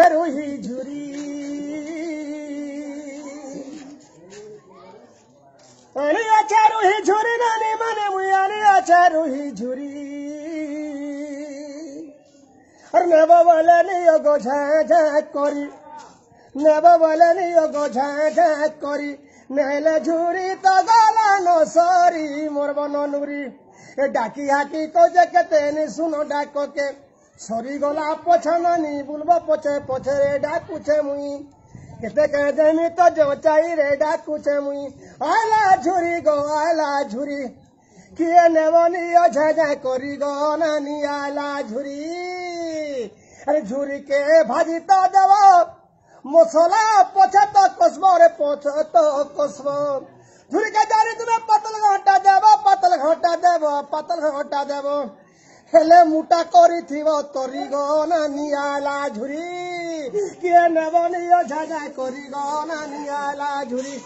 তরুহি ঝুরি আনি আছে আচ্ছা রুহি ঝুরি নানি মানে মুই আনি আছে আচ্ছা রুহি ঝুরি আর নেব বলে নিও গো ঝাঁঝাঁক করি নেব বলে নিও গো ঝাঁঝাঁক করি নেলে ঝুরি তো গলা নসরি মোর বন নুরি ডাকি হাকি কো যে কেতে নি শুনো ডাককে সরি গলা পছে নানি বুলব পছে পছে রে ডাকুছে মুই কেতে কাঁদে মি তো জচাই রে ডাকুছে মুই আলা ঝুরি গো আলা ঝুরি কিয়ে নেবনি অঝাঝা করি গো নানি আলা ঝুরি আরে ঝুরি কে ভাজি তো দেব মশলা পছে তো কষব রে পছে তো কষব কে জানি তুমি পাতল ঘন্টা দেব পাতল ঘন্টা দেব পাতল ঘন্টা দেব ହେଲେ ମୁଟା କରିଥିବ ତରି ଗନା ନିଆଲା ଝୁରି କିଏ ନେବ ନିଅ ଝାଜା କରି ଗନା ନିଆଲା ଝୁରି